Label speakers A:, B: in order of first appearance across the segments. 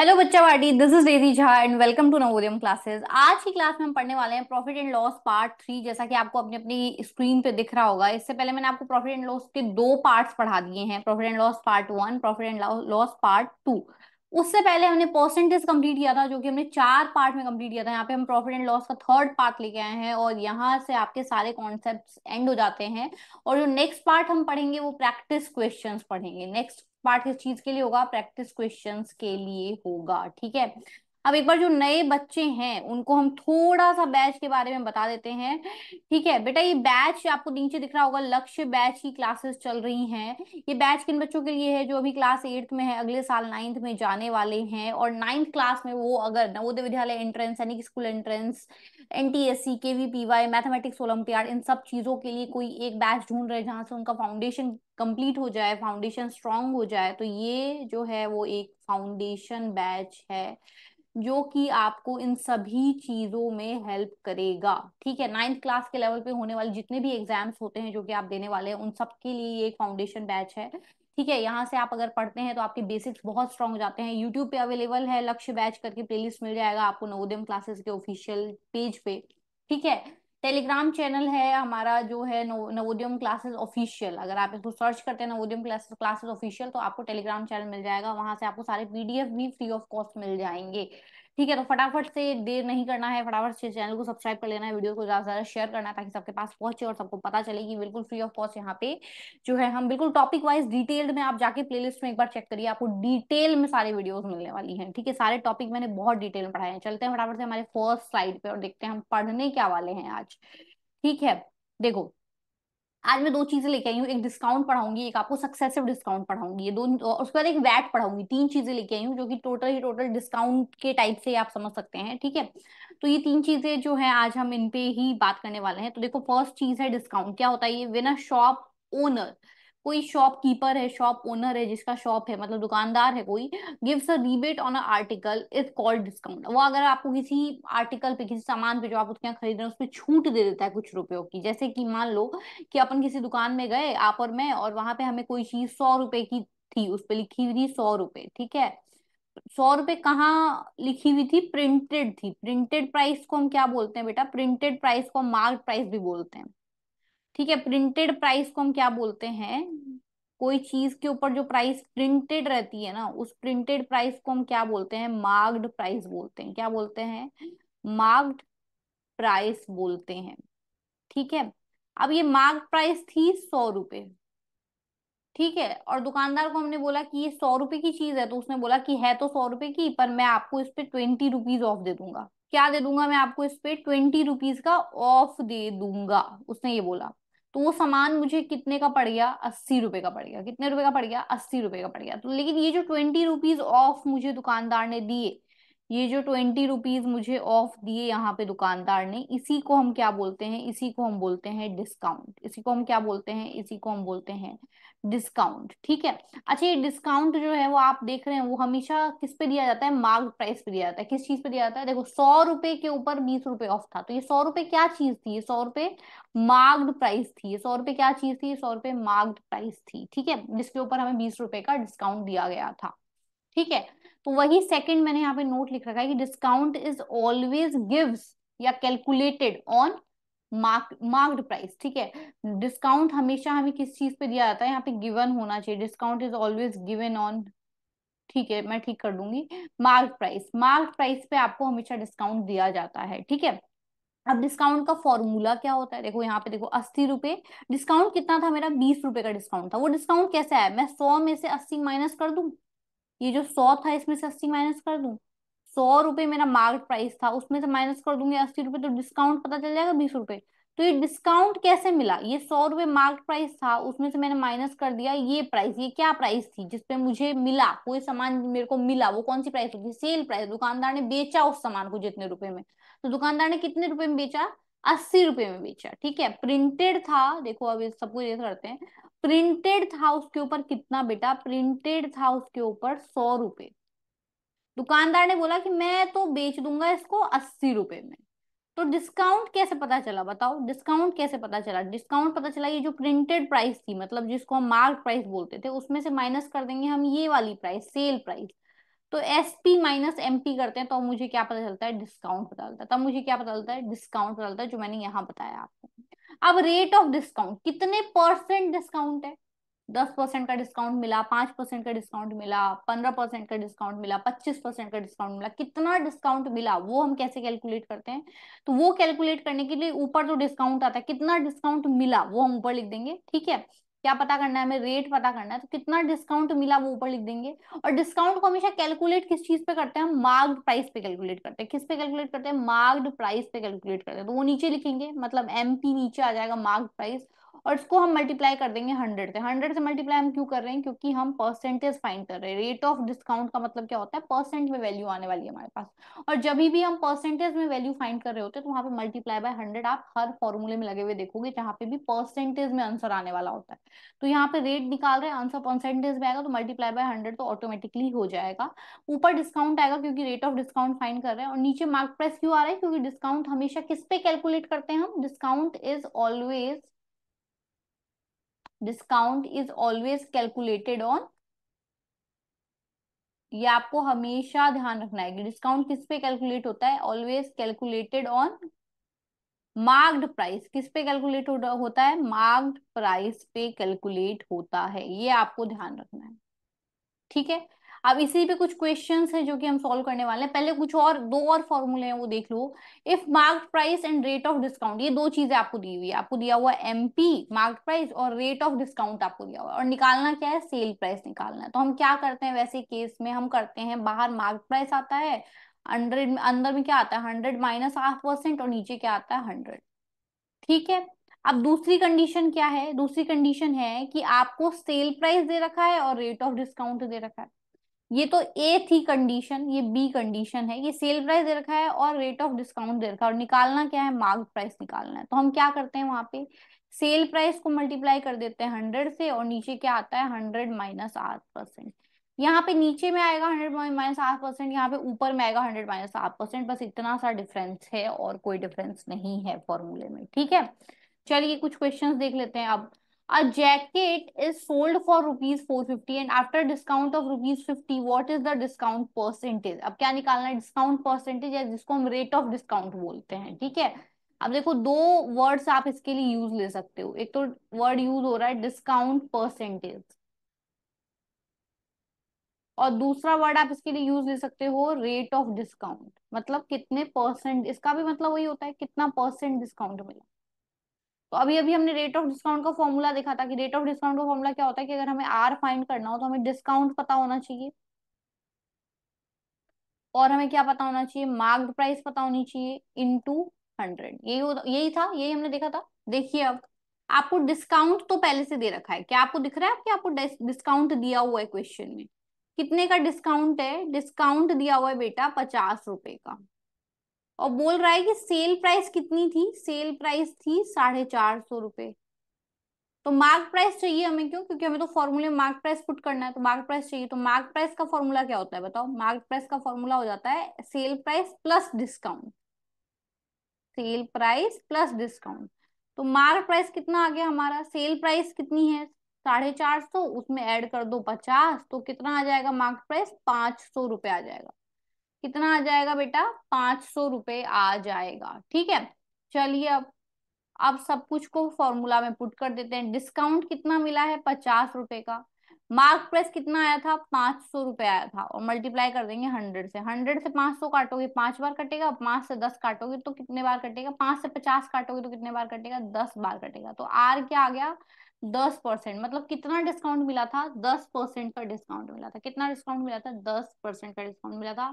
A: Hello बच्चा वाडी this is Reji Jha and welcome to Navodayam classes आज की क्लास में हम पढ़ने वाले हैं profit and loss part three जैसा कि आपको अपनी अपनी स्क्रीन पे दिख रहा होगा इससे पहले मैंने आपको प्रॉफिट एंड लॉस के दो पार्ट्स पढ़ा दिए हैं profit and loss part one profit and loss part two उससे पहले हमने परसेंटेज कंप्लीट किया था जो कि हमने चार पार्ट में कंप्लीट किया था यहाँ पे हम प्रॉफिट एंड लॉस का थर्ड पार्ट लेके आए हैं और यहाँ से आपके सारे कॉन्सेप्ट एंड हो जाते हैं और जो नेक्स्ट पार्ट हम पढ़ेंगे वो प्रैक्टिस क्वेश्चन पढ़ेंगे नेक्स्ट पार्ट किस चीज के लिए होगा प्रैक्टिस क्वेश्चन के लिए होगा ठीक है अब एक बार जो नए बच्चे हैं उनको हम थोड़ा सा बैच के बारे में बता देते हैं ठीक है बेटा ये बैच आपको नीचे दिख रहा होगा लक्ष्य बैच की क्लासेस चल रही हैं ये बैच किन बच्चों के लिए है जो अभी क्लास एट्थ में है अगले साल नाइन्थ में जाने वाले हैं और नाइन्थ क्लास में वो अगर नवोदय तो विद्यालय एंट्रेंस यानी कि school entrance N T S C K V P Y mathematics olympiad इन सब चीज़ों के लिए कोई एक बैच ढूंढ रहे हैं से उनका फाउंडेशन कंप्लीट हो जाए फाउंडेशन स्ट्रांग हो जाए तो ये जो है वो एक फाउंडेशन बैच है जो कि आपको इन सभी चीजों में हेल्प करेगा ठीक है नाइन्थ क्लास के लेवल पे होने वाले जितने भी एग्जाम्स होते हैं जो कि आप देने वाले हैं उन सब के लिए ये एक फाउंडेशन बैच है ठीक है यहाँ से आप अगर पढ़ते हैं तो आपके बेसिक्स बहुत स्ट्रांग हो जाते हैं यूट्यूब पे अवेलेबल है लक्ष्य बैच करके प्लेलिस्ट मिल जाएगा आपको नवोदयम क्लासेस के ऑफिशियल पेज पे ठीक है टेलीग्राम चैनल है हमारा जो है नवोदयम क्लासेस ऑफिशियल अगर आप इसको सर्च करते हैं नवोदयम क्लासेस क्लासेस ऑफिशियल तो आपको टेलीग्राम चैनल मिल जाएगा वहां से आपको सारे पीडीएफ भी फ्री ऑफ कॉस्ट मिल जाएंगे ठीक है तो फटाफट से देर नहीं करना है फटाफट से चैनल को सब्सक्राइब कर लेना है वीडियो को ज्यादा से ज्यादा शेयर करना है ताकि सबके पास पहुंचे और सबको पता चले कि बिल्कुल फ्री ऑफ कॉस्ट यहाँ पे जो है हम बिल्कुल टॉपिक वाइज डिटेल्ड में आप जाके प्ले में एक बार चेक करिए आपको डिटेल में सारे वीडियोज मिलने वाली है ठीक है सारे टॉपिक मैंने बहुत डिटेल में पढ़ाए हैं चलते हैं फटाफट से हमारे फर्स्ट स्लाइड पे और देखते हैं हम पढ़ने क्या वाले हैं आज ठीक है देखो आज मैं दो चीजें लेके आई हूँ एक डिस्काउंट पढ़ाऊंगी एक आपको सक्सेसिव डिस्काउंट पढ़ाऊंगी ये दो उसके बाद एक वैट पढ़ाऊंगी तीन चीजें लेके आई हूँ जो कि टोटल ही टोटल डिस्काउंट के टाइप से आप समझ सकते हैं ठीक है तो ये तीन चीजें जो है आज हम इन पे ही बात करने वाले हैं तो देखो फर्स्ट चीज है डिस्काउंट क्या होता है ये विन अ शॉप ओनर कोई शॉपकीपर है शॉप ओनर है जिसका शॉप है मतलब दुकानदार है कोई gives a rebate on a article is called discount वो अगर आपको किसी आर्टिकल पे किसी सामान पे जो आप उसके यहाँ खरीद रहे हैं उस पर छूट दे देता है कुछ रुपयों की जैसे कि मान लो कि अपन किसी दुकान में गए आप और मैं और वहां पे हमें कोई चीज सौ रुपए की थी उस पर लिखी हुई थी सौ रुपए ठीक है सौ रुपए कहाँ लिखी हुई थी प्रिंटेड थी प्रिंटेड प्राइस को हम क्या बोलते हैं बेटा प्रिंटेड प्राइस को मार्क प्राइस भी बोलते हैं ठीक है प्रिंटेड प्राइस को हम क्या बोलते हैं कोई चीज के ऊपर जो प्राइस प्रिंटेड रहती है ना उस प्रिंटेड प्राइस को हम क्या बोलते हैं मार्क्ड प्राइस बोलते हैं क्या बोलते हैं मार्क्ड प्राइस बोलते हैं ठीक है अब ये मार्क प्राइस थी सौ रुपये ठीक है और दुकानदार को हमने बोला कि ये सौ रुपए की चीज है तो उसने बोला कि है तो सौ रुपए की पर मैं आपको इस पे ट्वेंटी रुपीज ऑफ दे दूंगा क्या दे दूंगा मैं आपको इस पे ट्वेंटी रुपीज का ऑफ दे दूंगा उसने ये बोला तो वो सामान मुझे कितने का पड़ गया अस्सी रुपए का पड़ गया कितने रुपए का पड़ गया अस्सी रुपए का पड़ गया तो लेकिन ये जो ट्वेंटी रुपीज ऑफ मुझे दुकानदार ने दिए ये जो ट्वेंटी रुपीज मुझे ऑफ दिए यहाँ पे दुकानदार ने इसी को हम क्या बोलते हैं इसी को हम बोलते हैं डिस्काउंट इसी को हम क्या बोलते हैं इसी को हम बोलते हैं डिस्काउंट ठीक है अच्छा ये डिस्काउंट जो है वो आप देख रहे हैं वो हमेशा किस पे दिया जाता है मार्ग प्राइस पे दिया जाता है किस चीज पे दिया जाता है देखो सौ रुपए के ऊपर बीस रुपए ऑफ था तो ये सौ रुपए क्या चीज थी सौ रुपए मार्ग प्राइस थी ये सौ रुपए क्या चीज थी सौ रुपए मार्ग प्राइस थी ठीक है जिसके ऊपर हमें बीस रुपए का डिस्काउंट दिया गया था ठीक है तो वही सेकेंड मैंने यहाँ पे नोट लिख रखा है कि डिस्काउंट इज ऑलवेज गिव्स या calculated on mark marked price ठीक है डिस्काउंट हमेशा हमें किस चीज पे दिया जाता है यहाँ पे गिवन होना चाहिए discount is always given on ठीक है मैं ठीक कर दूंगी मार्क प्राइस मार्क प्राइस पे आपको हमेशा डिस्काउंट दिया जाता है ठीक है अब डिस्काउंट का फॉर्मूला क्या होता है देखो यहाँ पे देखो अस्सी रुपए डिस्काउंट कितना था मेरा बीस रुपए का डिस्काउंट था वो डिस्काउंट कैसे है मैं सौ में से अस्सी माइनस कर दू ये जो सौ था इसमें से अस्सी माइनस कर दू सौ रुपए मेरा मार्केट प्राइस था उसमें से माइनस कर दूंगी अस्सी रुपए तो डिस्काउंट पता चल जाएगा बीस रुपए तो ये डिस्काउंट कैसे मिला ये सौ रुपए मार्केट प्राइस था उसमें से मैंने माइनस कर दिया ये प्राइस ये क्या प्राइस थी जिसपे मुझे मिला कोई सामान मेरे को मिला वो कौन सी प्राइस होगी सेल प्राइस दुकानदार ने बेचा उस सामान को जितने रुपए में तो दुकानदार ने कितने रुपए में बेचा अस्सी रुपए में बेचा ठीक है प्रिंटेड था देखो अब सबको ये करते हैं प्रिंटेड था उसके ऊपर कितना बेटा प्रिंटेड था उसके ऊपर सौ रुपए दुकानदार ने बोला कि मैं तो बेच दूंगा इसको अस्सी रुपए में तो डिस्काउंट कैसे पता चला बताओ डिस्काउंट कैसे पता चला डिस्काउंट पता चला ये जो प्रिंटेड प्राइस थी मतलब जिसको हम मार्क प्राइस बोलते थे उसमें से माइनस कर देंगे हम ये वाली प्राइस सेल प्राइस तो S P minus M P करते हैं तो मुझे क्या पता चलता है डिस्काउंट पता चलता है तब मुझे क्या पता चलता है डिस्काउंट पता चलता है जो मैंने यहाँ बताया आपको अब रेट ऑफ डिस्काउंट कितने परसेंट डिस्काउंट है दस परसेंट का डिस्काउंट मिला पांच परसेंट का डिस्काउंट मिला पंद्रह परसेंट का डिस्काउंट मिला पच्चीस परसेंट का डिस्काउंट मिला कितना डिस्काउंट मिला वो हम कैसे कैलकुलेट करते हैं तो वो कैलकुलेट करने के लिए ऊपर जो डिस्काउंट आता है कितना डिस्काउंट मिला वो हम ऊपर लिख देंगे ठीक है क्या पता करना है हमें रेट पता करना है तो कितना डिस्काउंट मिला वो ऊपर लिख देंगे और डिस्काउंट को हमेशा कैलकुलेट किस चीज पे करते हैं हम मार्ग प्राइस पे कैलकुलेट करते हैं किस पे कैलकुलेट करते हैं मार्ग प्राइस पे कैलकुलेट करते हैं तो वो नीचे लिखेंगे मतलब एमपी नीचे आ जाएगा मार्ग प्राइस और इसको हम मल्टीप्लाई कर देंगे हंड्रेड से हंड्रेड से मल्टीप्लाई हम क्यों कर रहे हैं क्योंकि हम परसेंटेज फाइंड कर रहे हैं रेट ऑफ डिस्काउंट का मतलब क्या होता है परसेंट में वैल्यू आने वाली है हमारे पास और जब भी हम परसेंटेज में वैल्यू फाइंड कर रहे होते हैं तो वहाँ पे मल्टीप्लाई बाय हंड्रेड आप हर फॉर्मूले में लगे हुए देखोगे जहाँ पे भी परसेंटेज में आंसर आने वाला होता है तो यहाँ पे रेट निकाल रहे हैं आंसर परसेंटेज में आएगा तो मल्टीप्लाई बाय हंड्रेड तो ऑटोमेटिकली हो जाएगा ऊपर डिस्काउंट आएगा क्योंकि रेट ऑफ डिस्काउंट फाइंड कर रहे हैं और नीचे मार्क प्राइस क्यों आ रहा है क्योंकि डिस्काउंट हमेशा किस पे कैलकुलेट करते हैं हम discount is always discount is always calculated on ये आपको हमेशा ध्यान रखना है कि डिस्काउंट किस पे कैलकुलेट होता है always calculated on marked price किस पे कैलकुलेट होता है मार्क्ड प्राइस पे कैलकुलेट होता है ये आपको ध्यान रखना है ठीक है अब इसी पे कुछ क्वेश्चंस हैं जो कि हम सॉल्व करने वाले हैं पहले कुछ और दो और फॉर्मूले हैं वो देख लो if marked price and rate of discount ये दो चीजें आपको दी हुई है आपको दिया हुआ एम पी मार्क्ड प्राइस और रेट ऑफ डिस्काउंट आपको दिया हुआ और निकालना क्या है सेल प्राइस निकालना है तो हम क्या करते हैं वैसे केस में हम करते हैं बाहर मार्क प्राइस आता है हंड्रेड अंदर में क्या आता है हंड्रेड माइनस हाफ परसेंट और नीचे क्या आता है हंड्रेड ठीक है अब दूसरी कंडीशन क्या है दूसरी कंडीशन है कि आपको सेल प्राइस दे रखा है और रेट ऑफ डिस्काउंट दे रखा है ये तो ए थी कंडीशन ये बी कंडीशन है ये सेल प्राइस दे रखा है और रेट ऑफ डिस्काउंट दे रखा है और निकालना क्या है मार्क प्राइस निकालना है तो हम क्या करते हैं वहां पे सेल प्राइस को मल्टीप्लाई कर देते हैं हंड्रेड से और नीचे क्या आता है हंड्रेड माइनस आठ परसेंट यहाँ पे नीचे में आएगा हंड्रेड माइनस आठ परसेंट यहाँ पे ऊपर में आएगा हंड्रेड माइनस आठ परसेंट बस इतना सा डिफरेंस है और कोई डिफरेंस नहीं है फॉर्मूले में ठीक है चलिए कुछ क्वेश्चंस देख लेते हैं अब A jacket is sold for rupees four fifty and after discount of rupees fifty, what is the discount percentage? अब क्या निकालना है discount percentage है जिसको हम rate of discount बोलते हैं ठीक है अब देखो दो words आप इसके लिए use ले सकते हो एक तो word use हो रहा है discount percentage और दूसरा वर्ड आप इसके लिए यूज ले सकते हो रेट ऑफ डिस्काउंट मतलब कितने परसेंट इसका भी मतलब वही होता है कितना परसेंट डिस्काउंट मिला तो अभी अभी हमने रेट ऑफ डिस्काउंट का फॉर्मूला देखा था कि रेट ऑफ डिस्काउंट का फॉर्मूला क्या होता है कि अगर हमें आर फाइंड करना हो तो हमें डिस्काउंट पता होना चाहिए और हमें क्या पता होना चाहिए मार्क्ड प्राइस पता होनी चाहिए इन टू हंड्रेड यही यही था यही हमने देखा था देखिए अब आपको डिस्काउंट तो पहले से दे रखा है क्या आपको दिख रहा है कि आपको डिस्काउंट दिया हुआ है क्वेश्चन में कितने का डिस्काउंट है डिस्काउंट दिया हुआ है बेटा पचास रुपए का और बोल रहा है कि सेल प्राइस कितनी थी सेल प्राइस थी साढ़े चार सौ रुपए तो मार्क प्राइस चाहिए हमें क्यों क्योंकि हमें तो फॉर्मूले मार्क प्राइस पुट करना है तो मार्क प्राइस चाहिए तो मार्क प्राइस का फॉर्मूला क्या होता है बताओ मार्क प्राइस का फॉर्मूला हो जाता है sale price plus discount sale price plus discount तो मार्क प्राइस कितना आ गया हमारा सेल प्राइस कितनी है साढ़े चार सौ उसमें ऐड कर दो पचास तो कितना आ जाएगा मार्क प्राइस पांच सौ रुपए आ जाएगा कितना आ जाएगा बेटा पांच सौ रुपए आ जाएगा ठीक है चलिए अब अब सब कुछ को फॉर्मूला में पुट कर देते हैं डिस्काउंट कितना मिला है पचास रुपए का मार्क प्रेस कितना आया था पांच सौ रुपए आया था और मल्टीप्लाई कर देंगे हंड्रेड से हंड्रेड से पांच सौ काटोगे पांच बार कटेगा पांच से दस काटोगे तो कितने बार कटेगा पांच से पचास काटोगे तो कितने बार कटेगा दस बार कटेगा तो आर क्या आ गया दस परसेंट मतलब कितना डिस्काउंट मिला था दस परसेंट का डिस्काउंट मिला था कितना डिस्काउंट मिला था दस परसेंट का डिस्काउंट मिला था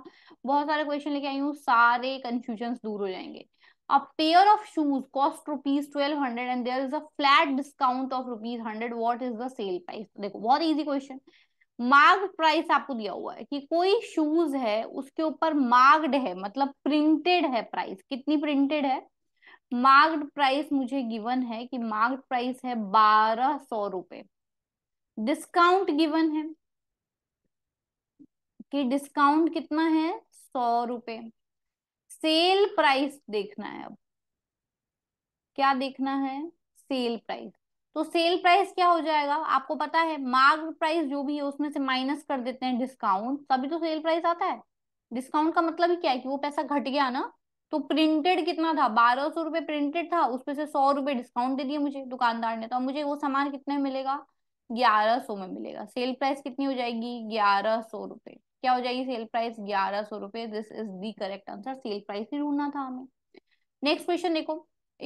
A: बहुत सारे क्वेश्चन लेके आई हूँ सारे कंफ्यूजन दूर हो जाएंगे pair of shoes cost rupees twelve hundred and there is a flat discount of rupees hundred what is the sale price देखो बहुत इजी क्वेश्चन मार्ग प्राइस आपको दिया हुआ है कि कोई शूज है उसके ऊपर मार्ग्ड है मतलब प्रिंटेड है प्राइस कितनी प्रिंटेड है मार्क्ड प्राइस मुझे गिवन है कि मार्क्ड प्राइस है बारह सौ रुपए डिस्काउंट गिवन है कि डिस्काउंट कितना है सौ रुपए सेल प्राइस देखना है अब क्या देखना है सेल प्राइस तो सेल प्राइस क्या हो जाएगा आपको पता है मार्ग प्राइस जो भी है उसमें से माइनस कर देते हैं डिस्काउंट तभी तो सेल प्राइस आता है डिस्काउंट का मतलब ही क्या है कि वो पैसा घट गया ना तो प्रिंटेड कितना था बारह सौ रुपए प्रिंटेड था उसमें से सौ रुपए डिस्काउंट दे दिए मुझे दुकानदार ने तो मुझे वो सामान कितने में मिलेगा ग्यारह सौ में मिलेगा सेल प्राइस कितनी हो जाएगी ग्यारह सौ रुपए क्या हो जाएगी सेल प्राइस ग्यारह सौ रुपए this is the correct answer sale price ही ढूंढना था हमें नेक्स्ट क्वेश्चन देखो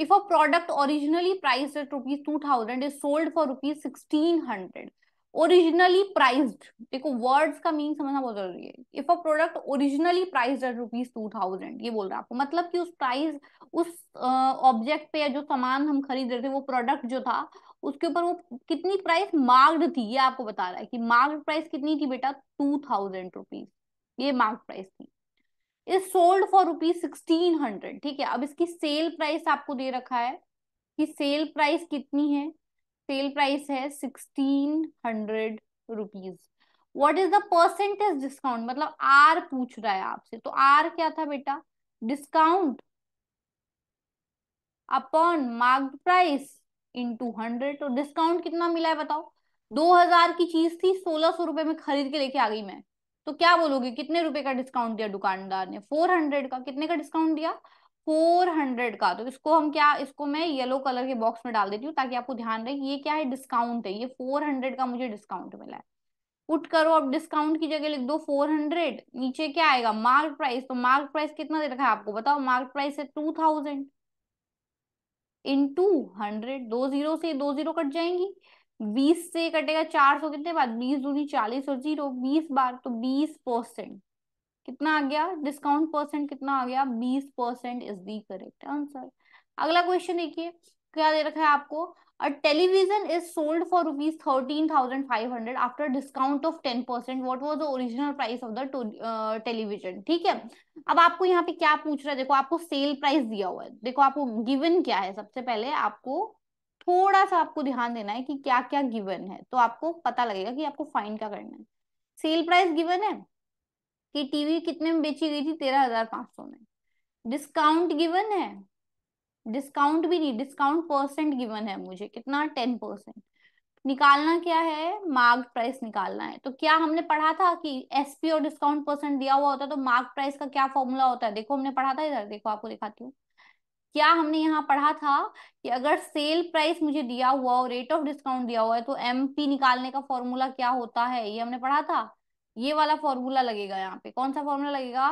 A: if a product originally price rupees two thousand is sold for rupees sixteen hundred originally priced देखो वर्ड्स का मीन समझना बहुत जरूरी है if a product originally price rupees two thousand ये बोल रहा आपको मतलब कि उस प्राइस उस ऑब्जेक्ट पे जो सामान हम खरीद रहे थे वो प्रोडक्ट जो था उसके ऊपर वो कितनी प्राइस मार्क्ड थी ये आपको बता रहा है कि मार्क्ड प्राइस कितनी थी बेटा टू थाउजेंड रुपीज ये मार्क्ड प्राइस थी is sold for rupees sixteen hundred ठीक है अब इसकी सेल प्राइस आपको दे रखा है कि सेल प्राइस कितनी है सेल प्राइस है sixteen hundred rupees what is the percentage discount मतलब आर पूछ रहा है आपसे तो आर क्या था बेटा discount upon marked price into hundred तो डिस्काउंट कितना मिला है बताओ दो हजार की चीज थी सोलह सौ रुपए में खरीद के लेके आ गई मैं तो क्या बोलोगे कितने रुपए का डिस्काउंट दिया दुकानदार ने फोर हंड्रेड का कितने का डिस्काउंट दिया फोर हंड्रेड का तो इसको हम क्या इसको मैं येलो कलर के बॉक्स में डाल देती हूँ ताकि आपको ध्यान रहे ये क्या है डिस्काउंट है ये फोर हंड्रेड का मुझे डिस्काउंट मिला है पुट करो अब डिस्काउंट की जगह लिख दो फोर हंड्रेड नीचे क्या आएगा मार्क प्राइस तो मार्क प्राइस कितना दे रखा है आपको बताओ मार्क प्राइस है two thousand into hundred दो जीरो से दो जीरो कट जाएंगी बीस से कटेगा चार सौ कितने बाद बीस दूनी चालीस और जीरो बीस बार तो बीस परसेंट कितना आ गया डिस्काउंट परसेंट कितना आ गया बीस percent is the correct answer अगला क्वेश्चन देखिए क्या दे रखा है आपको television is sold for rupees thirteen thousand five hundred after discount of ten percent what was the original price of the television ठीक है अब आपको यहाँ पे क्या पूछ रहा है देखो आपको सेल प्राइस दिया हुआ है देखो आपको गिवन क्या है सबसे पहले आपको थोड़ा सा आपको ध्यान देना है कि क्या क्या गिवन है तो आपको पता लगेगा कि आपको फाइन क्या करना है सेल प्राइस गिवन है कि टीवी कितने में बेची गई थी तेरह हजार पांच सौ में डिस्काउंट गिवन है डिस्काउंट भी नहीं डिस्काउंट परसेंट गिवन है मुझे कितना टेन परसेंट निकालना क्या है मार्क प्राइस निकालना है तो क्या हमने पढ़ा था कि एसपी और डिस्काउंट परसेंट दिया हुआ होता है तो मार्क प्राइस का क्या फॉर्मूला होता है देखो हमने पढ़ा था इधर देखो आपको दिखाती हूँ क्या हमने यहाँ पढ़ा था कि अगर सेल प्राइस मुझे दिया हुआ और रेट ऑफ डिस्काउंट दिया हुआ है तो एमपी निकालने का फॉर्मूला क्या होता है ये हमने पढ़ा था ये वाला फॉर्मूला लगेगा यहाँ पे कौन सा फॉर्मूला लगेगा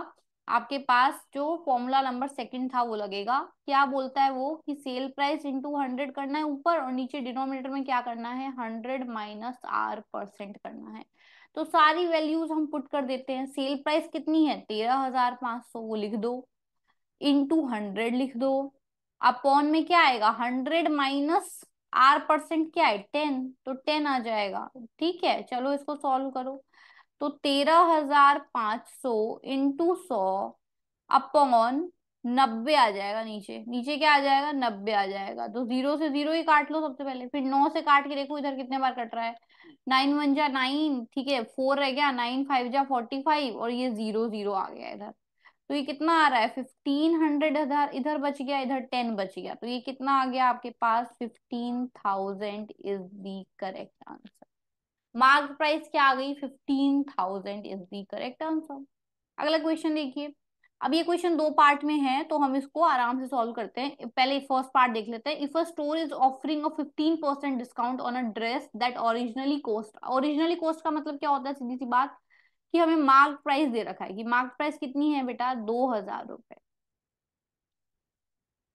A: आपके पास जो फॉर्मूला नंबर सेकंड था वो लगेगा क्या बोलता है वो कि सेल प्राइस इंटू हंड्रेड करना है ऊपर और नीचे डिनोमिनेटर में क्या करना है हंड्रेड माइनस आर परसेंट करना है तो सारी वैल्यूज हम पुट कर देते हैं सेल प्राइस कितनी है तेरह हजार पांच सौ वो लिख दो इंटू हंड्रेड लिख दो अपॉन में क्या आएगा हंड्रेड माइनस आर परसेंट क्या है टेन तो टेन आ जाएगा ठीक है चलो इसको सॉल्व करो तो तेरह हजार पांच सौ इंटू सौ अपॉन नब्बे आ जाएगा नीचे नीचे क्या आ जाएगा नब्बे आ जाएगा तो जीरो से जीरो ही काट लो सबसे पहले फिर नौ से काट के देखो इधर कितने बार कट रहा है नाइन वन जा नाइन ठीक है फोर रह गया नाइन फाइव जा फोर्टी फाइव और ये जीरो जीरो आ गया इधर तो ये कितना आ रहा है फिफ्टीन हंड्रेड इधर इधर बच गया इधर टेन बच गया तो ये कितना आ गया आपके पास fifteen thousand is the correct answer mark price क्या आ गई fifteen thousand is the correct answer अगला क्वेश्चन देखिए अब ये क्वेश्चन दो पार्ट में है तो हम इसको आराम से सॉल्व करते हैं पहले फर्स्ट पार्ट देख लेते हैं if a store is offering a 15 percent discount on a dress that originally cost originally cost का मतलब क्या होता है सीधी सी बात कि हमें मार्क प्राइस दे रखा है कि मार्क प्राइस कितनी है बेटा दो हजार रुपए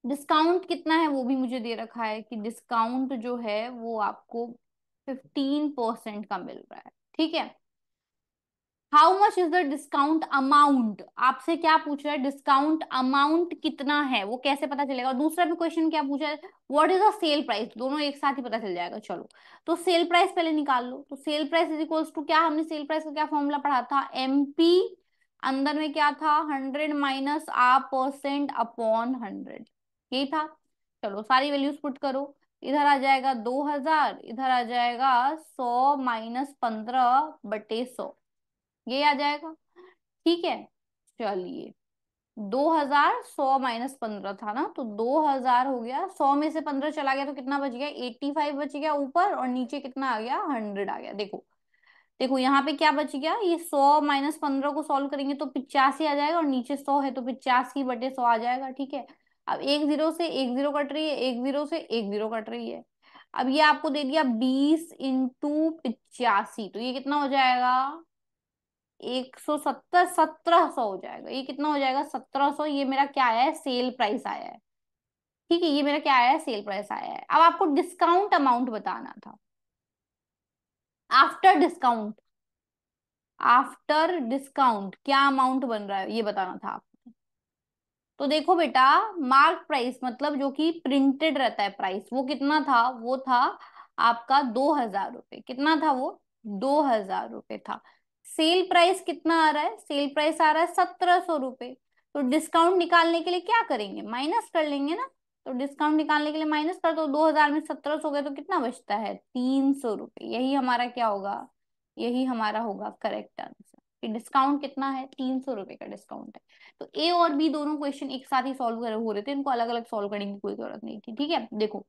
A: डिस्काउंट कितना है वो भी मुझे दे रखा है कि डिस्काउंट जो है वो आपको फिफ्टीन परसेंट का मिल रहा है ठीक है how much is the discount amount आपसे क्या पूछ रहा है डिस्काउंट अमाउंट कितना है वो कैसे पता चलेगा दूसरा भी क्वेश्चन क्या पूछा है what is the sale price दोनों एक साथ ही पता चल जाएगा चलो तो सेल प्राइस पहले निकाल लो तो sale price is equals to क्या हमने सेल प्राइस का क्या फॉर्मूला पढ़ा था एम पी अंदर में क्या था hundred minus R percent upon hundred यही था चलो सारी वैल्यूज पुट करो इधर आ जाएगा दो हजार इधर आ जाएगा सौ माइनस पंद्रह बटे सौ ये आ जाएगा ठीक है चलिए दो हजार सौ माइनस पंद्रह था ना तो दो हजार हो गया सौ में से पंद्रह चला गया तो कितना बच गया एट्टी फाइव बच गया ऊपर और नीचे कितना आ गया हंड्रेड आ गया देखो देखो यहाँ पे क्या बच गया ये सौ माइनस पंद्रह को सॉल्व करेंगे तो पिचासी आ जाएगा और नीचे सौ है तो पिचासी बटे सौ आ जाएगा ठीक है अब एक जीरो से एक जीरो कट रही है एक जीरो से एक जीरो कट रही है अब ये आपको दे दिया बीस इंटू पिचासी तो ये कितना हो जाएगा एक सौ सत्तर सत्रह सौ हो जाएगा ये कितना हो जाएगा सत्रह सौ ये मेरा क्या आया है सेल प्राइस आया है ठीक है ये मेरा क्या आया है सेल प्राइस आया है अब आपको डिस्काउंट अमाउंट बताना था आफ्टर डिस्काउंट आफ्टर डिस्काउंट क्या अमाउंट बन रहा है ये बताना था आप तो देखो बेटा मार्क प्राइस मतलब जो कि प्रिंटेड रहता है प्राइस वो कितना था वो था आपका दो हजार रुपये कितना था वो दो हजार रुपये था सेल प्राइस कितना आ रहा है सेल प्राइस आ रहा है सत्रह सौ रुपये तो डिस्काउंट निकालने के लिए क्या करेंगे माइनस कर लेंगे ना तो डिस्काउंट निकालने के लिए माइनस कर दो हजार में सत्रह सौ गए तो कितना बचता है तीन सौ रुपये यही हमारा क्या होगा यही हमारा होगा करेक्ट आंसर कि डिस्काउंट कितना है तीन सौ रुपए का डिस्काउंट है तो ए और बी दोनों क्वेश्चन एक साथ ही सॉल्व कर हो रहे थे इनको अलग अलग सॉल्व करने की कोई जरूरत नहीं थी ठीक है देखो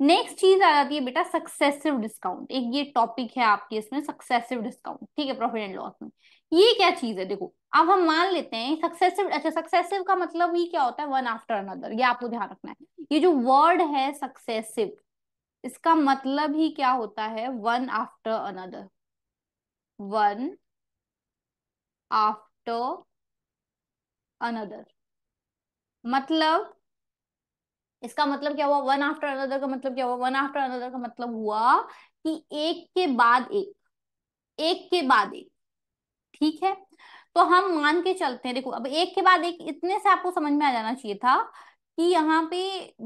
A: नेक्स्ट चीज आ जाती है बेटा सक्सेसिव डिस्काउंट एक ये टॉपिक है आपके इसमें सक्सेसिव डिस्काउंट ठीक है प्रॉफिट एंड लॉस में ये क्या चीज है देखो अब हम मान लेते हैं सक्सेसिव अच्छा सक्सेसिव का मतलब ही क्या होता है वन आफ्टर अनदर ये आपको ध्यान रखना है ये जो वर्ड है सक्सेसिव इसका मतलब ही क्या होता है one after another one after another मतलब इसका मतलब क्या हुआ वन आफ्टर अनदर का मतलब क्या हुआ वन आफ्टर अनदर का मतलब हुआ कि एक के बाद एक एक के बाद एक ठीक है तो हम मान के चलते हैं देखो अब एक के बाद एक इतने से आपको समझ में आ जाना चाहिए था कि यहाँ पे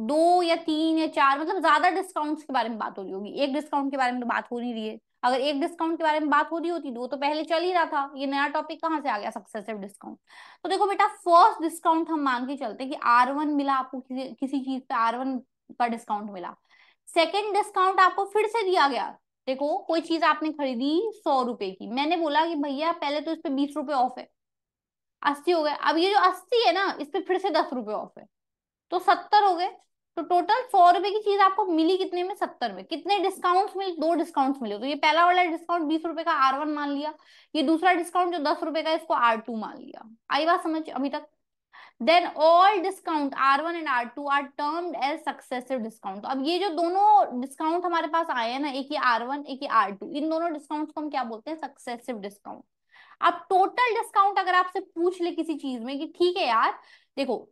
A: दो या तीन या चार मतलब ज्यादा डिस्काउंट्स के बारे में बात हो रही होगी एक डिस्काउंट के बारे में तो बात हो नहीं रही है अगर एक डिस्काउंट के बारे में बात हो रही होती दो तो, तो पहले चल ही रहा था ये नया टॉपिक कहाँ से आ गया सक्सेसिव डिस्काउंट तो देखो बेटा फर्स्ट डिस्काउंट हम मान के चलते कि आर वन मिला आपको किसी किसी चीज पे आर वन का डिस्काउंट मिला सेकेंड डिस्काउंट आपको फिर से दिया गया देखो कोई चीज आपने खरीदी सौ रुपए की मैंने बोला कि भैया पहले तो इस पे बीस रुपए ऑफ है अस्सी हो गए अब ये जो अस्सी है ना इस पे फिर से दस रुपए ऑफ है तो सत्तर हो गए तो टोटल सौ रुपए की चीज आपको मिली कितने में सत्तर में कितने डिस्काउंट्स मिले दो डिस्काउंट्स मिले तो ये पहला वाला डिस्काउंट बीस रुपए का आर वन मान लिया ये दूसरा डिस्काउंट जो दस रुपए का इसको आर टू मान लिया आई बात समझ अभी तक then all discount R one and R two are termed as successive discount अब ये जो दोनों डिस्काउंट हमारे पास आए हैं ना एक ही आर वन एक ही आर टू इन दोनों डिस्काउंट को हम क्या बोलते हैं सक्सेसिव डिस्काउंट अब टोटल डिस्काउंट अगर आपसे पूछ ले किसी चीज में कि ठीक है यार देखो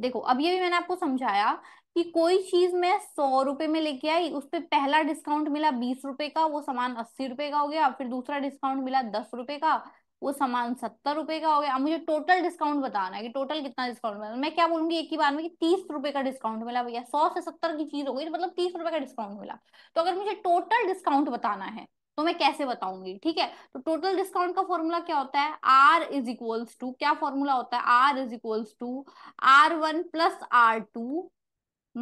A: देखो अब ये भी मैंने आपको समझाया कि कोई चीज मैं सौ रुपए में लेके आई उस पर पहला डिस्काउंट मिला बीस रुपए का वो सामान अस्सी रुपए का हो गया फिर दूसरा डिस्काउंट मिला दस रुपए का वो सामान सत्तर रुपए का हो गया अब मुझे टोटल डिस्काउंट बताना है कि टोटल कितना डिस्काउंट मिला मैं क्या बोलूंगी एक ही बार में कि तीस रुपए का डिस्काउंट मिला भैया सौ से सत्तर की चीज हो गई मतलब तीस रुपए का डिस्काउंट मिला तो अगर मुझे टोटल डिस्काउंट बताना है तो मैं कैसे बताऊंगी ठीक है तो टोटल डिस्काउंट का फॉर्मूला क्या होता है आर इज इक्वल्स टू क्या फॉर्मूला होता है R is equals to R one plus R two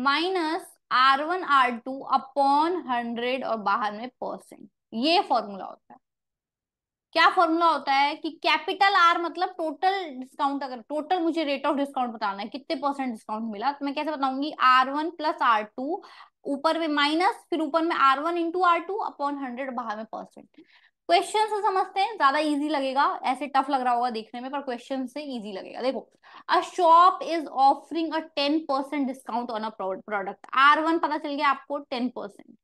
A: minus R one R two upon hundred और बाहर में परसेंट ये फॉर्मूला होता है क्या फॉर्मूला होता है कि कैपिटल आर मतलब टोटल डिस्काउंट अगर टोटल मुझे रेट ऑफ डिस्काउंट बताना है कितने परसेंट डिस्काउंट मिला तो मैं कैसे बताऊंगी R one plus R two ऊपर में माइनस फिर ऊपर में R one into R two upon hundred बाहर में परसेंट क्वेश्चन से समझते हैं ज्यादा इजी लगेगा ऐसे टफ लग रहा होगा देखने में पर क्वेश्चन से इजी लगेगा देखो a shop is offering a ten percent discount on a product R one पता चल गया आपको ten percent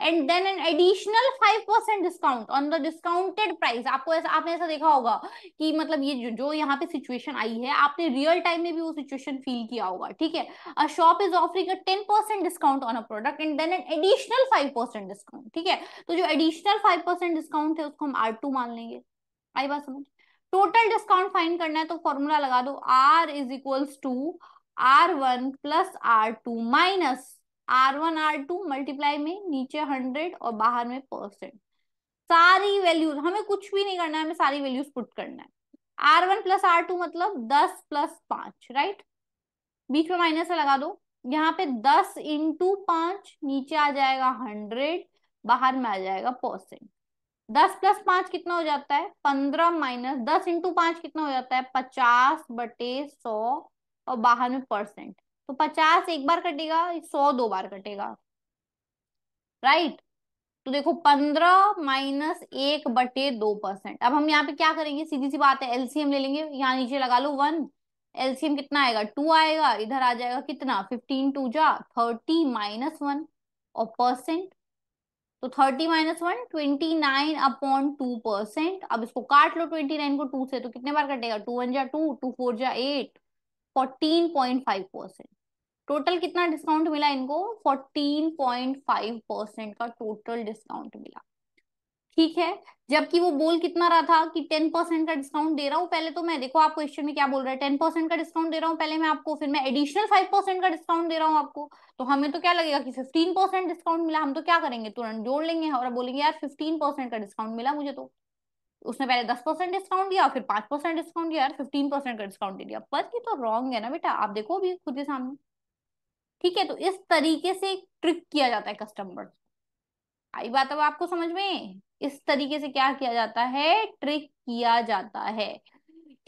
A: and then an additional five percent discount on the discounted price आपको ऐसा आपने ऐसा देखा होगा कि मतलब ये जो, जो यहाँ पे सिचुएशन आई है आपने रियल टाइम में भी वो सिचुएशन फील किया होगा ठीक है a shop is offering a ten percent discount on a product and then an additional five percent discount ठीक है तो जो एडिशनल फाइव परसेंट डिस्काउंट है उसको हम आर टू मान लेंगे आई बात समझ टोटल डिस्काउंट फाइंड करना है तो फॉर्मूला लगा दो R is equals to R one plus R two minus R one R two multiply में नीचे हंड्रेड और बाहर में परसेंट सारी वैल्यूज हमें कुछ भी नहीं करना है हमें सारी वैल्यूज पुट करना है R one plus R two मतलब दस प्लस पांच राइट बीच में माइनस लगा दो यहाँ पे दस इंटू पांच नीचे आ जाएगा हंड्रेड बाहर में आ जाएगा परसेंट दस प्लस पांच कितना हो जाता है पंद्रह माइनस दस इंटू पांच कितना हो जाता है पचास बटे सौ और बाहर में परसेंट तो पचास एक बार कटेगा सौ दो बार कटेगा राइट तो देखो पंद्रह माइनस एक बटे दो परसेंट अब हम यहाँ पे क्या करेंगे सीधी सी बात है एलसीएम ले लेंगे यहाँ नीचे लगा लो वन एलसीएम कितना आएगा टू आएगा इधर आ जाएगा कितना फिफ्टीन टू जा थर्टी माइनस वन और परसेंट तो thirty minus one twenty nine upon two percent अब इसको काट लो ट्वेंटी नाइन को टू से तो कितने बार कटेगा टू वन जा टू टू फोर जा eight fourteen point five percent total कितना डिस्काउंट मिला इनको 14.5 परसेंट का टोटल डिस्काउंट मिला ठीक है जबकि वो बोल कितना रहा था कि 10 परसेंट का डिस्काउंट दे रहा हूँ पहले तो मैं देखो आप क्वेश्चन में क्या बोल रहा है 10 परसेंट का डिस्काउंट दे रहा हूँ पहले मैं आपको फिर मैं एडिशनल 5 परसेंट का डिस्काउंट दे रहा हूँ आपको तो हमें तो क्या लगेगा कि 15 परसेंट डिस्काउंट मिला हम तो क्या करेंगे तुरंत जोड़ लेंगे और बोलेंगे यार फिफ्टीन परसेंट का डिस्काउंट मिला मुझे तो उसने पहले दस परसेंट डिस्काउंट दिया फिर पांच परसेंट डिस्काउंट दिया यार फिफ्टीन परसेंट का डिस्काउंट दे दिया पर ये तो रॉन्ग है ना बेटा आप देखो अभी खुद के सामने ठीक है तो इस तरीके से ट्रिक किया जाता है कस्टमर आई बात अब आपको समझ में इस तरीके से क्या किया जाता है ट्रिक किया जाता है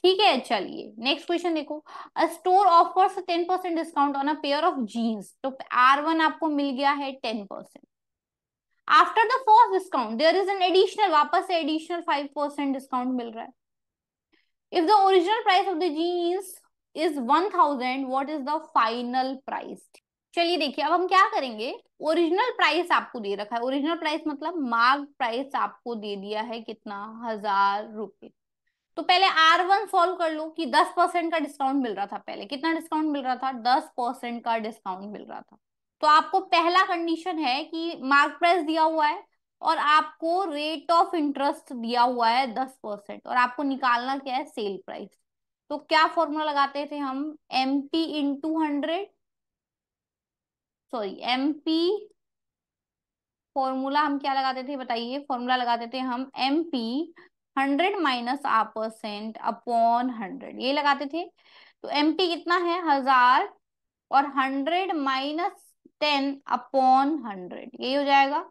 A: ठीक है चलिए नेक्स्ट क्वेश्चन देखो a store offers ten percent discount on a pair of jeans तो आर वन आपको मिल गया है ten percent after the first discount there is an additional वापस से एडिशनल फाइव परसेंट डिस्काउंट मिल रहा है if the original price of the jeans is one thousand what is the final price चलिए देखिए अब हम क्या करेंगे ओरिजिनल प्राइस आपको दे रखा है ओरिजिनल प्राइस मतलब मार्ग प्राइस आपको दे दिया है कितना हजार रुपए तो पहले आर वन सॉल्व कर लो कि दस परसेंट का डिस्काउंट मिल रहा था पहले कितना डिस्काउंट मिल रहा था दस परसेंट का डिस्काउंट मिल रहा था तो आपको पहला कंडीशन है कि मार्क प्राइस दिया हुआ है और आपको रेट ऑफ इंटरेस्ट दिया हुआ है दस परसेंट और आपको निकालना क्या है सेल प्राइस तो क्या फॉर्मूला लगाते थे हम M P into hundred sorry M P formula हम क्या लगाते थे बताइए फॉर्मूला लगाते थे हम M P hundred minus R percent upon hundred ये लगाते थे तो एम पी कितना है हजार और hundred minus ten upon hundred यही हो जाएगा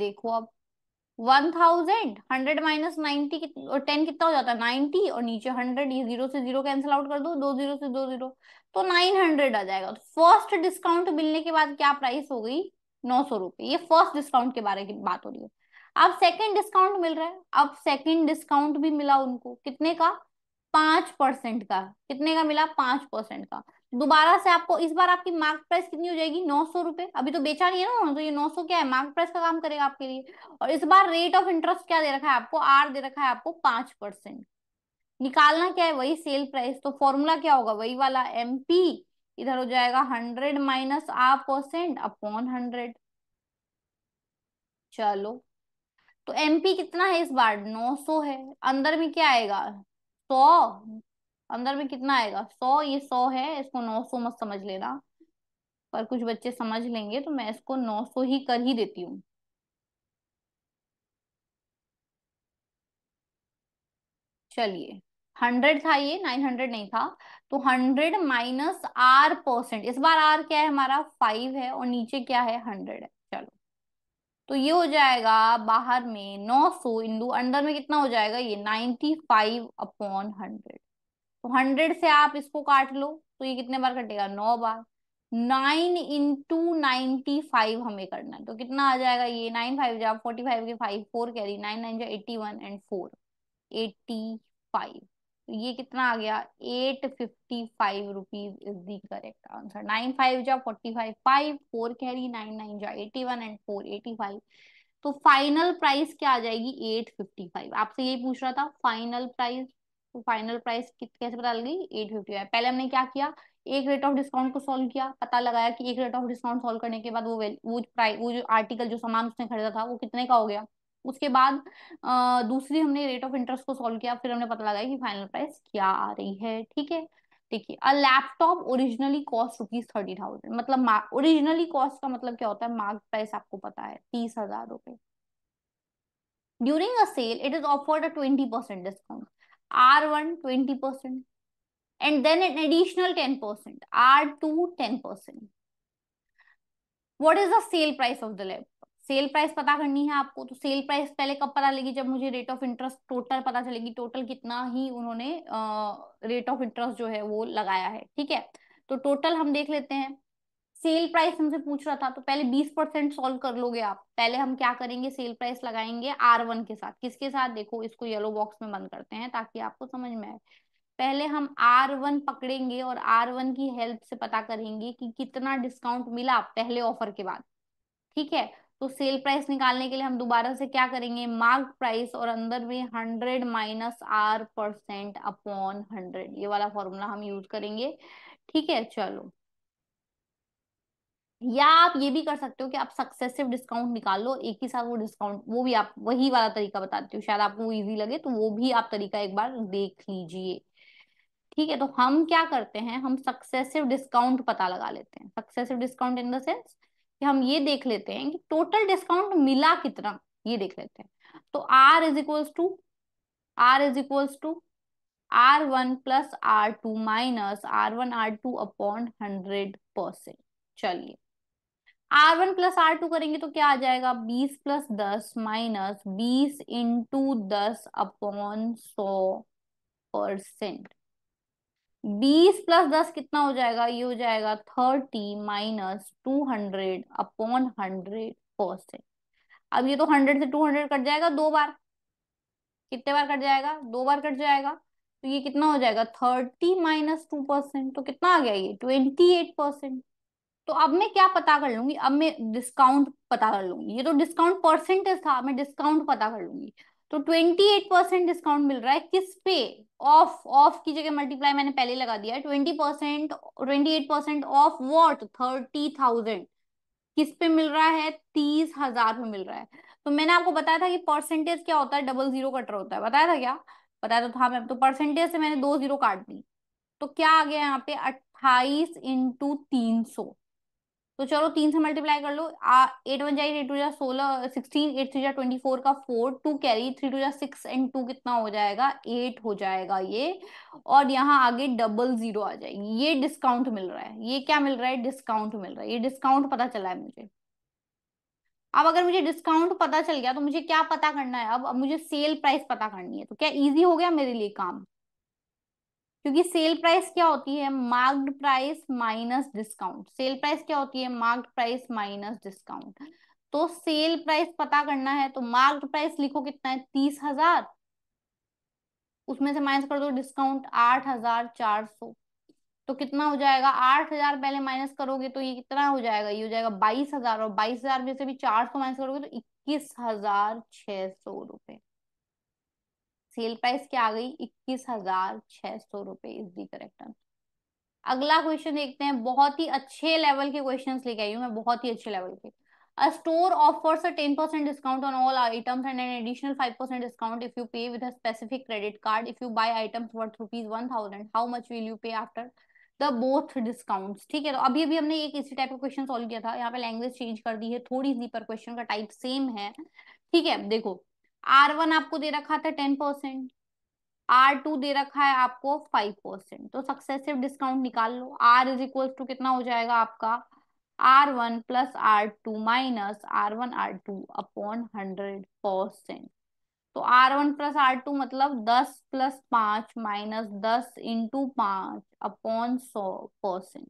A: देखो अब one thousand hundred minus ninety और टेन कितना हो जाता है नाइनटी और नीचे हंड्रेड ये जीरो से जीरो कैंसिल आउट कर दो दो जीरो से दो जीरो तो नाइन हंड्रेड आ जाएगा तो फर्स्ट डिस्काउंट मिलने के बाद क्या प्राइस हो गई नौ सौ रुपये ये फर्स्ट डिस्काउंट के बारे की बात हो रही है अब सेकेंड डिस्काउंट मिल रहा है अब सेकेंड डिस्काउंट भी मिला उनको कितने का पांच परसेंट का कितने का मिला पांच परसेंट का दोबारा से आपको इस बार आपकी मार्क प्राइस कितनी हो जाएगी नौ सौ रुपए अभी तो बेचा नहीं है ना तो ये नौ सौ क्या है मार्क प्राइस का काम करेगा आपके लिए और इस बार रेट ऑफ इंटरेस्ट क्या दे रखा है आपको आर दे रखा है आपको पांच परसेंट निकालना क्या है वही सेल प्राइस तो फॉर्मूला क्या होगा वही वाला एम इधर हो जाएगा hundred minus R percent upon hundred चलो तो एमपी कितना है इस बार 900 है अंदर में क्या आएगा सौ अंदर में कितना आएगा सौ ये सौ है इसको नौ सौ मत समझ लेना पर कुछ बच्चे समझ लेंगे तो मैं इसको नौ सौ ही कर ही देती हूँ चलिए हंड्रेड था ये नाइन हंड्रेड नहीं था तो हंड्रेड माइनस आर परसेंट इस बार आर क्या है हमारा फाइव है और नीचे क्या है हंड्रेड है तो ये हो जाएगा बाहर में 900 सो इंदू अंडर में कितना हो जाएगा ये 95 फाइव अपॉन हंड्रेड तो हंड्रेड से आप इसको काट लो तो ये कितने बार कटेगा नौ बार नाइन इंटू नाइनटी फाइव हमें करना है तो कितना आ जाएगा ये नाइन फाइव जा फोर्टी फाइव के five four carry nine nine जा eighty one and four eighty five तो ये कितना आ गया eight fifty five rupees is the correct answer nine five जा forty five five four carry nine nine जा eighty one and four eighty five तो final price क्या आ जाएगी एट फिफ्टी फाइव आपसे यही पूछ रहा था फाइनल प्राइस तो फाइनल प्राइस कैसे पता लगी एट फिफ्टी फाइव पहले हमने क्या किया एक रेट ऑफ डिस्काउंट को सॉल्व किया पता लगाया कि एक रेट ऑफ डिस्काउंट सॉल्व करने के बाद वो वो प्राइस वो जो आर्टिकल जो सामान उसने खरीदा था वो कितने का हो गया उसके बाद दूसरी हमने रेट ऑफ इंटरेस्ट को सॉल्व किया फिर हमने पता लगाया कि फाइनल प्राइस क्या आ रही है ठीक है देखिए a laptop originally cost rupees thirty thousand मतलब ओरिजिनली कॉस्ट का मतलब क्या होता है मार्क प्राइस आपको पता है तीस हजार रुपए during a sale it is offered a twenty percent discount R one twenty percent and then an additional ten percent R two ten percent what is the sale price of the lab sale price पता करनी है आपको तो sale price पहले कब पता लगेगी जब मुझे रेट ऑफ इंटरेस्ट टोटल पता चलेगी टोटल कितना ही उन्होंने रेट ऑफ इंटरेस्ट जो है वो लगाया है ठीक है तो टोटल हम देख लेते हैं सेल प्राइस हमसे पूछ रहा था तो पहले बीस परसेंट सोल्व कर लोगे आप पहले हम क्या करेंगे सेल प्राइस लगाएंगे आर वन के साथ किसके साथ देखो इसको येलो बॉक्स में बंद करते हैं ताकि आपको समझ में आए पहले हम आर वन पकड़ेंगे और आर वन की हेल्प से पता करेंगे कि कितना डिस्काउंट मिला पहले ऑफर के बाद ठीक है तो सेल प्राइस निकालने के लिए हम दोबारा से क्या करेंगे मार्क प्राइस और अंदर में hundred minus R percent upon hundred ये वाला फॉर्मूला हम यूज करेंगे ठीक है चलो या आप ये भी कर सकते हो कि आप सक्सेसिव डिस्काउंट निकाल लो एक ही साथ वो डिस्काउंट वो भी आप वही वाला तरीका बताती हूँ शायद आपको इजी लगे तो वो भी आप तरीका एक बार देख लीजिए ठीक है तो हम क्या करते हैं हम सक्सेसिव डिस्काउंट पता लगा लेते हैं successive discount in the sense कि हम ये देख लेते हैं कि टोटल डिस्काउंट मिला कितना ये देख लेते हैं तो R is equals to R is equals to R one plus R two minus R one R two upon hundred percent चलिए R one plus R two करेंगे तो क्या आ जाएगा बीस प्लस दस माइनस बीस इंटू दस अपॉन सौ परसेंट बीस प्लस दस कितना हो जाएगा ये हो जाएगा thirty minus two hundred upon hundred percent अब ये तो हंड्रेड से टू हंड्रेड कट जाएगा दो बार कितने बार कट जाएगा दो बार कट जाएगा तो ये कितना हो जाएगा थर्टी माइनस टू परसेंट तो कितना आ गया ये ट्वेंटी एट परसेंट तो अब मैं क्या पता कर लूंगी अब मैं डिस्काउंट पता कर लूंगी ये तो डिस्काउंट परसेंटेज था मैं डिस्काउंट पता कर लूंगी तो एट परसेंट डिस्काउंट मिल रहा है किस पे ऑफ ऑफ की जगह मल्टीप्लाई मैंने पहले लगा दिया twenty percent twenty eight percent of what thirty thousand किस पे मिल रहा है तीस हजार पे मिल रहा है तो मैंने आपको बताया था कि परसेंटेज क्या होता है डबल जीरो कट रहा होता है बताया था क्या बताया तो था मैं तो परसेंटेज से मैंने दो जीरो काट दी तो क्या आ गया यहाँ पे अट्ठाईस इंटू तीन सौ तो चलो तीन से मल्टीप्लाई कर लो एट वन जाए एट टू जा सोलह सिक्सटीन एट थ्री जा ट्वेंटी फोर का four two carry three two जा सिक्स एंड टू कितना हो जाएगा एट हो जाएगा ये और यहाँ आगे डबल जीरो आ जाएगी ये डिस्काउंट मिल रहा है ये क्या मिल रहा है डिस्काउंट मिल रहा है ये डिस्काउंट पता चला है मुझे अब अगर मुझे डिस्काउंट पता चल गया तो मुझे क्या पता करना है अब अब मुझे सेल प्राइस पता करनी है तो क्या इजी हो गया मेरे लिए काम क्योंकि सेल प्राइस क्या होती है marked price minus discount sale price क्या होती है मार्क्ड प्राइस माइनस डिस्काउंट तो सेल प्राइस पता करना है तो मार्क्ड प्राइस लिखो कितना है तीस हजार उसमें से माइनस कर दो डिस्काउंट आठ हजार चार सौ तो कितना हो जाएगा आठ हजार पहले माइनस करोगे तो ये कितना हो जाएगा ये हो जाएगा बाईस हजार और बाईस हजार में से भी चार सौ माइनस करोगे तो इक्कीस हजार छह सौ रुपए सेल प्राइस क्या आ गई इक्कीस हजार छह सौ रुपए इज दी करेक्ट अगला क्वेश्चन देखते हैं बहुत ही अच्छे लेवल के क्वेश्चंस लेके आई हूँ मैं बहुत ही अच्छे लेवल के a store offers a ten percent discount on all items and an additional five percent discount if you pay with a specific credit card if you buy items worth rupees one thousand how much will you pay after the both discount ठीक है तो अभी अभी हमने एक इसी type का question solve किया था यहाँ पे लैंग्वेज चेंज कर दी है थोड़ी सी पर क्वेश्चन का टाइप सेम है ठीक है देखो आर वन आपको दे रखा था टेन परसेंट आर टू दे रखा है आपको फाइव परसेंट तो सक्सेसिव डिस्काउंट निकाल लो आर इज इक्वल टू कितना हो जाएगा आपका R one plus R two minus R one R two upon hundred percent तो R one plus R two मतलब दस प्लस पांच माइनस दस इंटू पांच अपॉन सौ परसेंट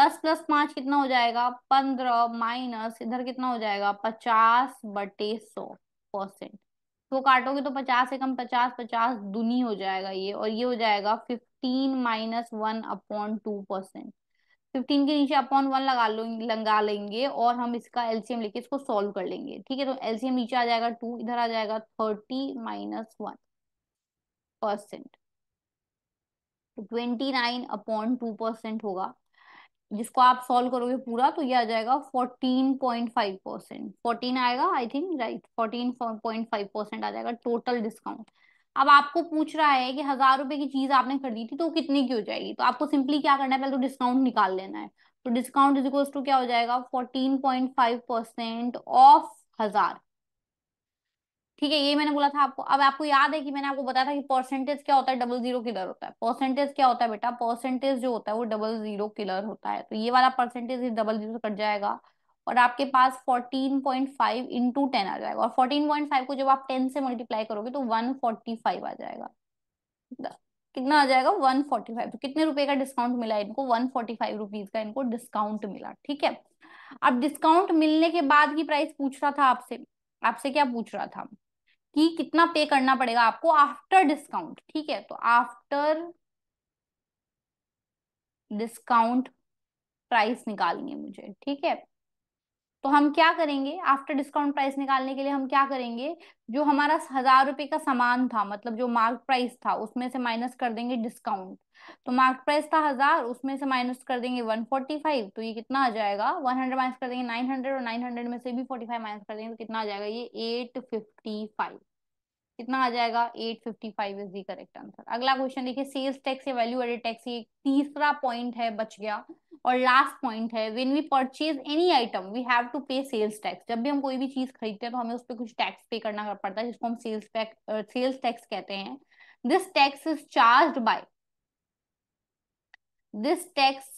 A: दस प्लस पांच कितना हो जाएगा पंद्रह माइनस इधर कितना हो जाएगा पचास बटे सौ परसेंट इसको काटोगे तो पचास से कम पचास पचास दुनी हो जाएगा ये और ये हो जाएगा fifteen minus one upon two percent fifteen के नीचे अपॉन वन लगा लो लगा लेंगे और हम इसका एलसीएम लेके इसको सॉल्व कर लेंगे ठीक है तो एलसीएम नीचे आ जाएगा टू इधर आ जाएगा thirty minus one percent twenty nine upon two percent होगा जिसको आप सॉल्व करोगे पूरा तो ये आ जाएगा fourteen point five percent fourteen आएगा I think right fourteen point five percent आ जाएगा टोटल डिस्काउंट अब आपको पूछ रहा है कि हजार रुपए की चीज आपने खरीदी थी तो कितने की हो जाएगी तो आपको सिंपली क्या करना है पहले तो डिस्काउंट निकाल लेना है तो डिस्काउंट इज इक्वल टू क्या हो जाएगा fourteen point five percent of हजार ठीक है ये मैंने बोला था आपको अब आपको याद है कि मैंने आपको बताया था कि परसेंटेज क्या होता है डबल जीरो किलर होता है परसेंटेज क्या होता है बेटा परसेंटेज जो होता है वो डबल जीरो किलर होता है तो ये वाला परसेंटेज डबल जीरो कट जाएगा और आपके पास 14.5 पॉइंट फाइव इंटू टेन आ जाएगा और 14.5 को जब आप 10 से मल्टीप्लाई करोगे तो 145 आ जाएगा कितना आ जाएगा 145 तो कितने रुपए का डिस्काउंट मिला इनको 145 रुपीस का इनको डिस्काउंट मिला ठीक है अब डिस्काउंट मिलने के बाद की प्राइस पूछ रहा था आपसे आपसे क्या पूछ रहा था कि कितना पे करना पड़ेगा आपको आफ्टर डिस्काउंट ठीक है तो आफ्टर डिस्काउंट प्राइस निकालनी है मुझे ठीक है तो हम क्या करेंगे आफ्टर डिस्काउंट प्राइस निकालने के लिए हम क्या करेंगे जो हमारा हजार रुपए का सामान था मतलब जो मार्क प्राइस था उसमें से माइनस कर देंगे डिस्काउंट तो मार्क प्राइस था हजार उसमें से माइनस कर देंगे वन फोर्टी फाइव तो ये कितना आ जाएगा वन हंड्रेड माइनस कर देंगे नाइन हंड्रेड और नाइन हंड्रेड में से भी फोर्टी फाइव माइनस कर देंगे तो कितना आ जाएगा ये एट फिफ्टी फाइव कितना आ जाएगा 855 इज दी करेक्ट आंसर अगला क्वेश्चन देखिए सेल्स टैक्स या वैल्यू एडेड टैक्स ये तीसरा पॉइंट है बच गया और लास्ट पॉइंट है when we purchase any item we have to pay sales tax जब भी हम कोई भी चीज खरीदते हैं तो हमें उस पर कुछ टैक्स पे करना पड़ता है जिसको हम सेल्स टैक्स सेल्स टैक्स कहते हैं this tax is charge by this tax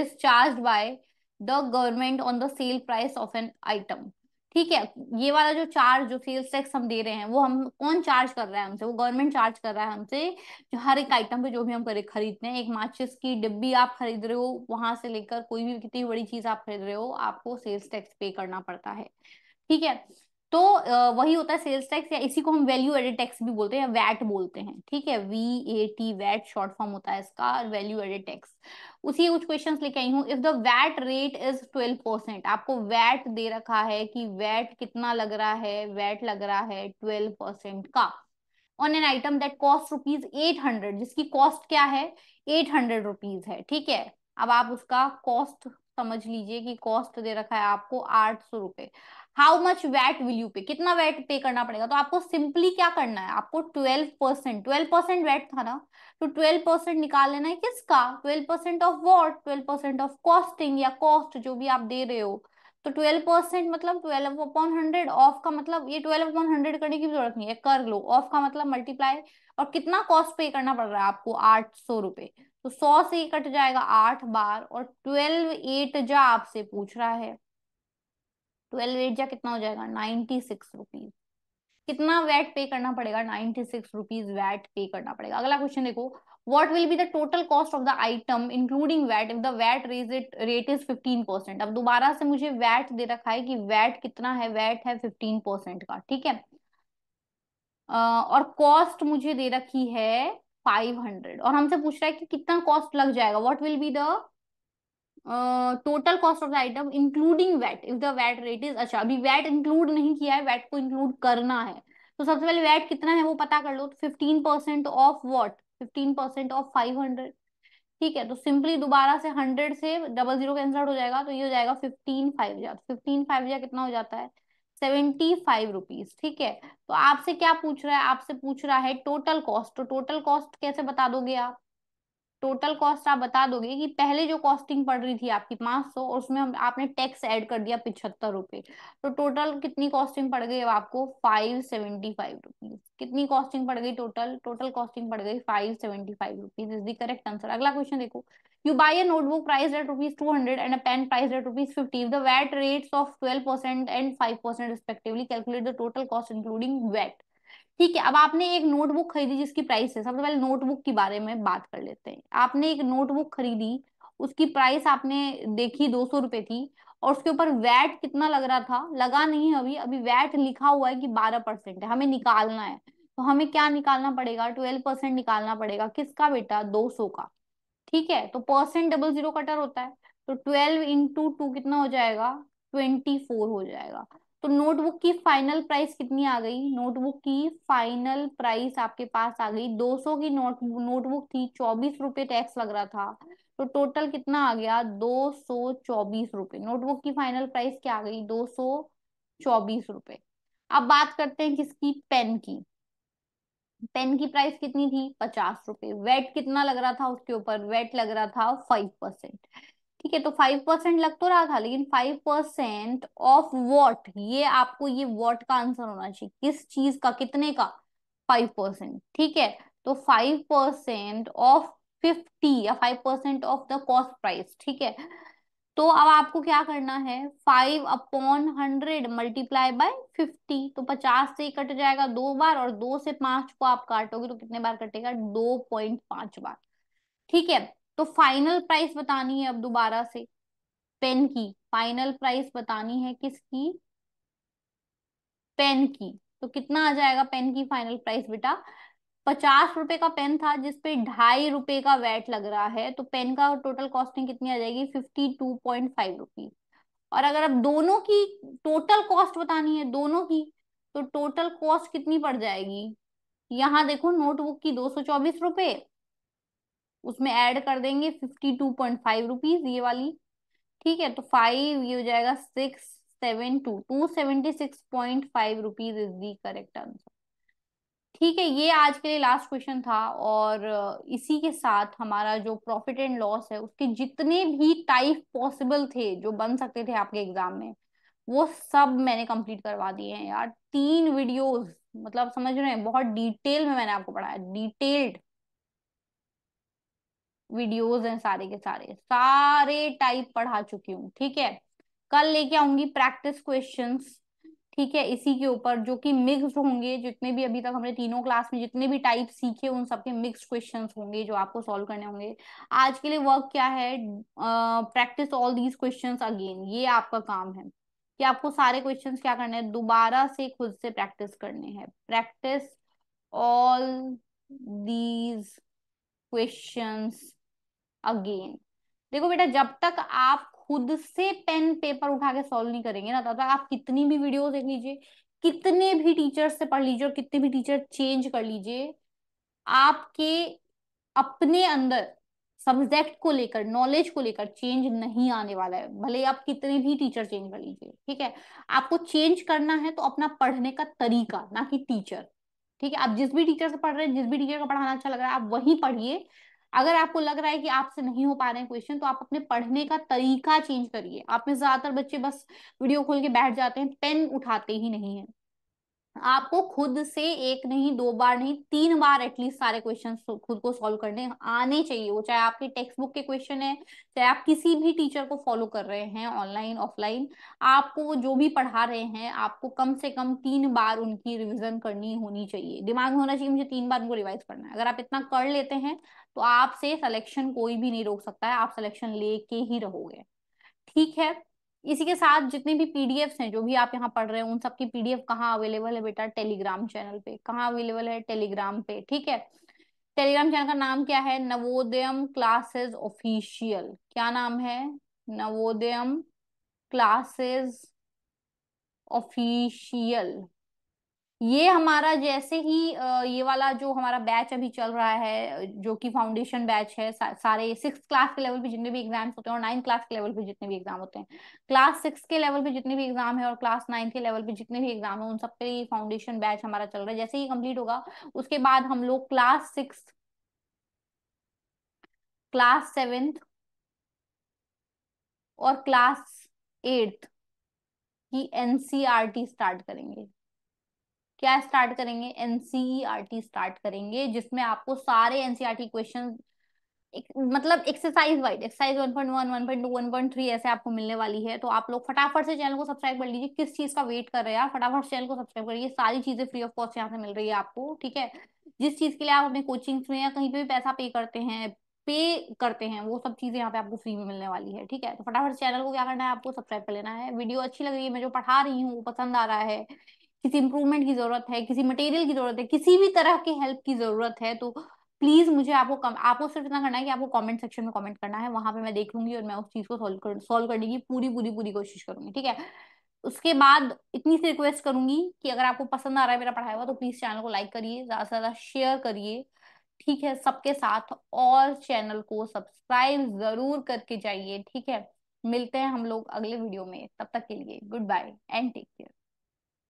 A: is charge by the government on the sale price of an item ठीक है ये वाला जो चार्ज जो सेल्स टैक्स हम दे रहे हैं वो हम कौन चार्ज कर रहा है हमसे वो गवर्नमेंट चार्ज कर रहा है हमसे जो हर एक आइटम पे जो भी हम करे खरीदते हैं एक माचिस की डिब्बी आप खरीद रहे हो वहां से लेकर कोई भी कितनी बड़ी चीज आप खरीद रहे हो आपको सेल्स टैक्स पे करना पड़ता है ठीक है तो वही होता है सेल्स टैक्स या इसी को हम वैल्यू एडेड टैक्स भी बोलते हैं या वैट बोलते हैं ठीक है V A T VAT short form होता है इसका वैल्यू एडेड टैक्स उसी कुछ क्वेश्चन लेके आई हूँ if the VAT rate is twelve percent आपको वैट दे रखा है कि वैट कितना लग रहा है वैट लग रहा है ट्वेल्व परसेंट का on an item that cost rupees eight hundred जिसकी कॉस्ट क्या है एट हंड्रेड रुपीज है ठीक है अब आप उसका कॉस्ट समझ लीजिए कि कॉस्ट दे रखा है आपको आठ सौ रुपए how much VAT will you pay कितना वैट पे करना पड़ेगा तो आपको सिंपली क्या करना है आपको twelve percent twelve percent VAT था ना तो ट्वेल्व परसेंट निकाल लेना है किसका twelve percent of what twelve percent of costing या कॉस्ट जो भी आप दे रहे हो तो ट्वेल्व परसेंट मतलब ट्वेल्व अपॉन हंड्रेड ऑफ का मतलब ये ट्वेल्व अपॉन हंड्रेड करने की जरूरत नहीं है कर लो ऑफ का मतलब मल्टीप्लाई और कितना कॉस्ट पे करना पड़ रहा है आपको आठ सौ रुपए तो सौ से कट जाएगा आठ बार और ट्वेल्व एट जा आपसे पूछ रहा है ट्वेल्व एट जा कितना हो जाएगा नाइनटी सिक्स रुपीज कितना वैट पे करना पड़ेगा ninety six rupees VAT pay करना पड़ेगा अगला क्वेश्चन देखो what will be the total cost of the item including VAT if the VAT raise it rate is fifteen percent अब दोबारा से मुझे वैट दे रखा है कि वैट कितना है वैट है फिफ्टीन परसेंट का ठीक है uh, और कॉस्ट मुझे दे रखी है 500 और हमसे पूछ रहा है कि कितना कॉस्ट लग जाएगा what will be the total cost of the item including VAT if the VAT rate is अच्छा अभी वैट इंक्लूड नहीं किया है वैट को इंक्लूड करना है तो सबसे पहले वैट कितना है वो पता कर लो तो fifteen percent of what fifteen percent of five hundred ठीक है तो सिंपली दोबारा से हंड्रेड से डबल जीरो कैंसल हो जाएगा तो ये हो जाएगा फिफ्टीन फाइव जा फिफ्टीन फाइव जा कितना हो जाता है सेवेंटी फाइव रुपीज ठीक है तो आपसे क्या पूछ रहा है आपसे पूछ रहा है टोटल कॉस्ट तो टोटल कॉस्ट कैसे बता दोगे आप टोटल कॉस्ट आप बता दोगे कि पहले जो कॉस्टिंग पड़ रही थी आपकी पांच सौ और उसमें आपने टैक्स ऐड कर दिया पिछहत्तर रुपए तो टोटल कितनी कॉस्टिंग पड़ गई आपको फाइव सेवेंटी फाइव रुपीज कितनी कॉस्टिंग पड़ गई टोटल टोटल कॉस्टिंग पड़ गई five seventy five rupees is the correct answer अगला क्वेश्चन देखो you buy a notebook price at rupees two hundred and a pen price at rupees fifty the VAT rates of twelve percent and five percent respectively calculate the total cost including VAT ठीक है अब आपने एक notebook खरीदी जिसकी price है सबसे पहले नोटबुक के बारे में बात कर लेते हैं आपने एक नोटबुक खरीदी उसकी प्राइस आपने देखी दो सौ रुपए थी और उसके ऊपर वैट कितना लग रहा था लगा नहीं अभी अभी वैट लिखा हुआ है कि बारह परसेंट है हमें निकालना है तो हमें क्या निकालना पड़ेगा ट्वेल्व परसेंट निकालना पड़ेगा किसका बेटा दो सौ का ठीक है तो परसेंट डबल जीरो कटर होता है तो ट्वेल्व इंटू टू कितना हो जाएगा ट्वेंटी फोर हो जाएगा तो नोटबुक की फाइनल प्राइस कितनी आ गई नोटबुक की फाइनल प्राइस आपके पास आ गई 200 की नोट नोटबुक थी चौबीस रुपए टैक्स लग रहा था तो टोटल कितना आ गया दो सौ चौबीस नोटबुक की फाइनल प्राइस क्या आ गई दो सौ चौबीस अब बात करते हैं किसकी पेन की पेन की प्राइस कितनी थी पचास रुपए वेट कितना लग रहा था उसके ऊपर वेट लग रहा था फाइव परसेंट ठीक है तो फाइव परसेंट लग तो रहा था लेकिन फाइव परसेंट ऑफ वॉट ये आपको ये वॉट का आंसर होना चाहिए किस चीज का कितने का फाइव परसेंट ठीक है तो फाइव परसेंट ऑफ फिफ्टी या five percent of the cost price ठीक है तो अब आपको क्या करना है five upon hundred multiply by fifty तो पचास से कट जाएगा दो बार और दो से पांच को आप काटोगे तो कितने बार कटेगा दो पॉइंट पांच बार ठीक है तो फाइनल प्राइस बतानी है अब दोबारा से पेन की फाइनल प्राइस बतानी है किसकी पेन की तो कितना आ जाएगा पेन की फाइनल प्राइस बेटा पचास रुपए का पेन था जिसपे ढाई रुपए का वैट लग रहा है तो पेन का टोटल कॉस्टिंग कितनी आ जाएगी fifty two point five rupees और अगर अब दोनों की टोटल कॉस्ट बतानी है दोनों की तो टोटल कॉस्ट कितनी पड़ जाएगी यहाँ देखो नोटबुक की दो सौ चौबीस रुपए उसमें ऐड कर देंगे fifty two point five rupees ये वाली ठीक है तो फाइव ये हो जाएगा six seven two two seventy six point five rupees is the correct answer ठीक है ये आज के लिए लास्ट क्वेश्चन था और uh, इसी के साथ हमारा जो प्रॉफिट एंड लॉस है उसके जितने भी टाइप पॉसिबल थे जो बन सकते थे आपके एग्जाम में वो सब मैंने कंप्लीट करवा दिए हैं यार तीन वीडियोस मतलब समझ रहे हैं बहुत डिटेल में मैंने आपको पढ़ाया डिटेल्ड वीडियोस हैं सारे के सारे सारे टाइप पढ़ा चुकी हूँ ठीक है कल लेके आऊंगी प्रैक्टिस क्वेश्चंस ठीक है इसी के ऊपर जो कि मिक्स होंगे जितने भी अभी तक हमने तीनों क्लास में जितने भी टाइप सीखे उन सबके मिक्स क्वेश्चन होंगे जो आपको सॉल्व करने होंगे आज के लिए वर्क क्या है practice all these question again ये आपका काम है कि आपको सारे क्वेश्चन क्या करने हैं दोबारा से खुद से प्रैक्टिस करने हैं practice all these questions again देखो बेटा जब तक आप खुद से पेन पेपर उठा के सॉल्व नहीं करेंगे ना तब तक आप कितनी भी वीडियो देख लीजिए कितने भी टीचर से पढ़ लीजिए और कितने भी टीचर चेंज कर लीजिए आपके अपने अंदर सब्जेक्ट को लेकर नॉलेज को लेकर चेंज नहीं आने वाला है भले आप कितने भी टीचर चेंज कर लीजिए ठीक है आपको चेंज करना है तो अपना पढ़ने का तरीका ना कि टीचर ठीक है आप जिस भी टीचर से पढ़ रहे हैं जिस भी टीचर का पढ़ाना अच्छा लग रहा है आप वही पढ़िए अगर आपको लग रहा है कि आपसे नहीं हो पा रहे हैं क्वेश्चन तो आप अपने पढ़ने का तरीका चेंज करिए आप में ज्यादातर बच्चे बस वीडियो खोल के बैठ जाते हैं पेन उठाते ही नहीं है आपको खुद से एक नहीं दो बार नहीं तीन बार एटलीस्ट सारे क्वेश्चन खुद को सॉल्व करने आने चाहिए वो चाहे आपके टेक्स्ट बुक के क्वेश्चन है चाहे आप किसी भी टीचर को फॉलो कर रहे हैं ऑनलाइन ऑफलाइन आपको जो भी पढ़ा रहे हैं आपको कम से कम तीन बार उनकी रिविजन करनी होनी चाहिए दिमाग में होना चाहिए मुझे तीन बार उनको रिवाइज करना है अगर आप इतना कर लेते हैं तो आपसे सलेक्शन कोई भी नहीं रोक सकता है आप सिलेक्शन लेके ही रहोगे ठीक है इसी के साथ जितने भी पीडीएफ हैं जो भी आप यहाँ पढ़ रहे हो उन सबकी पीडीएफ कहाँ अवेलेबल है बेटा टेलीग्राम चैनल पे कहाँ अवेलेबल है टेलीग्राम पे ठीक है टेलीग्राम चैनल का नाम क्या है नवोदयम क्लासेस ऑफिशियल क्या नाम है नवोदयम क्लासेस ऑफिशियल ये हमारा जैसे ही ये वाला जो हमारा बैच अभी चल रहा है जो कि फाउंडेशन बैच है सा, सारे सिक्स क्लास के लेवल पे जितने भी एग्जाम्स होते हैं और नाइन्थ क्लास के लेवल पे जितने भी एग्जाम होते हैं क्लास सिक्स के लेवल पे जितने भी एग्जाम है और क्लास नाइन्थ के लेवल पे जितने भी एग्जाम है उन सब पे फाउंडेशन बैच हमारा चल रहा है जैसे ही कंप्लीट होगा उसके बाद हम लोग क्लास सिक्स क्लास सेवेंथ और क्लास एट्थ की एनसीआरटी स्टार्ट करेंगे क्या स्टार्ट करेंगे एनसीईआरटी स्टार्ट e करेंगे जिसमें आपको सारे e एनसीईआरटी क्वेश्चन मतलब एक्सरसाइज वाइड एक्सरसाइज 1.1, 1.2, 1.3 ऐसे आपको मिलने वाली है तो आप लोग फटाफट से चैनल को सब्सक्राइब कर लीजिए किस चीज का वेट कर रहे हैं आप फटाफट चैनल को सब्सक्राइब करिए सारी चीजें फ्री ऑफ कॉस्ट यहाँ से मिल रही है आपको ठीक है जिस चीज के लिए आप अपने कोचिंग में या कहीं पे भी पैसा पे करते हैं पे करते हैं वो सब चीजें यहाँ पे आपको फ्री में मिलने वाली है ठीक है तो फटाफट चैनल को क्या करना है आपको सब्सक्राइब कर लेना है वीडियो अच्छी लग रही है मैं जो पढ़ा रही हूँ वो पसंद आ रहा है किसी इंप्रूवमेंट की जरूरत है किसी मटेरियल की जरूरत है किसी भी तरह की हेल्प की जरूरत है तो प्लीज मुझे आपको कम, आपको सिर्फ इतना करना है कि आपको कमेंट सेक्शन में कमेंट करना है वहां पे मैं देख लूंगी और मैं उस चीज को सॉल्व कर सॉल्व करने की पूरी पूरी पूरी कोशिश करूंगी ठीक है उसके बाद इतनी सी रिक्वेस्ट करूंगी कि अगर आपको पसंद आ रहा है मेरा पढ़ाया हुआ तो प्लीज चैनल को लाइक करिए ज्यादा से ज्यादा शेयर करिए ठीक है सबके साथ और चैनल को सब्सक्राइब जरूर करके जाइए ठीक है मिलते हैं हम लोग अगले वीडियो में तब तक के लिए goodbye and take care